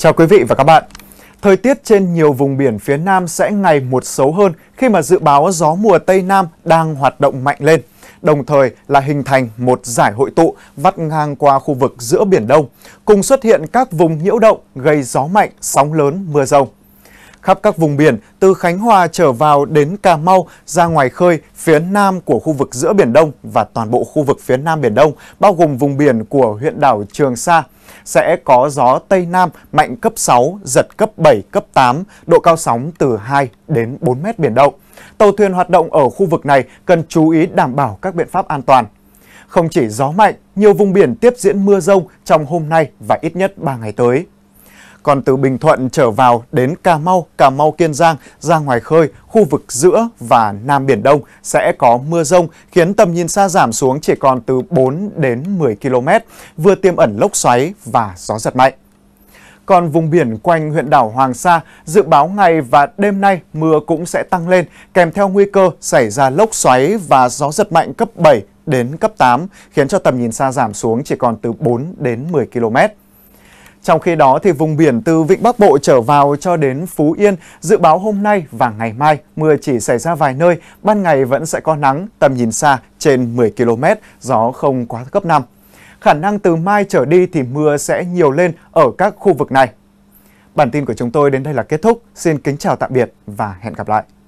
Chào quý vị và các bạn. Thời tiết trên nhiều vùng biển phía Nam sẽ ngày một xấu hơn khi mà dự báo gió mùa Tây Nam đang hoạt động mạnh lên, đồng thời là hình thành một giải hội tụ vắt ngang qua khu vực giữa Biển Đông, cùng xuất hiện các vùng nhiễu động gây gió mạnh, sóng lớn, mưa rông khắp các vùng biển từ Khánh Hòa trở vào đến Cà Mau ra ngoài khơi phía nam của khu vực giữa Biển Đông và toàn bộ khu vực phía nam Biển Đông, bao gồm vùng biển của huyện đảo Trường Sa. Sẽ có gió Tây Nam mạnh cấp 6, giật cấp 7, cấp 8, độ cao sóng từ 2 đến 4 mét biển động. Tàu thuyền hoạt động ở khu vực này cần chú ý đảm bảo các biện pháp an toàn. Không chỉ gió mạnh, nhiều vùng biển tiếp diễn mưa rông trong hôm nay và ít nhất 3 ngày tới. Còn từ Bình Thuận trở vào đến Cà Mau, Cà Mau Kiên Giang, ra ngoài khơi, khu vực giữa và Nam Biển Đông sẽ có mưa rông khiến tầm nhìn xa giảm xuống chỉ còn từ 4 đến 10 km, vừa tiêm ẩn lốc xoáy và gió giật mạnh. Còn vùng biển quanh huyện đảo Hoàng Sa, dự báo ngày và đêm nay mưa cũng sẽ tăng lên, kèm theo nguy cơ xảy ra lốc xoáy và gió giật mạnh cấp 7 đến cấp 8, khiến cho tầm nhìn xa giảm xuống chỉ còn từ 4 đến 10 km. Trong khi đó, thì vùng biển từ Vịnh Bắc Bộ trở vào cho đến Phú Yên, dự báo hôm nay và ngày mai mưa chỉ xảy ra vài nơi, ban ngày vẫn sẽ có nắng, tầm nhìn xa trên 10 km, gió không quá cấp 5. Khả năng từ mai trở đi thì mưa sẽ nhiều lên ở các khu vực này. Bản tin của chúng tôi đến đây là kết thúc. Xin kính chào tạm biệt và hẹn gặp lại.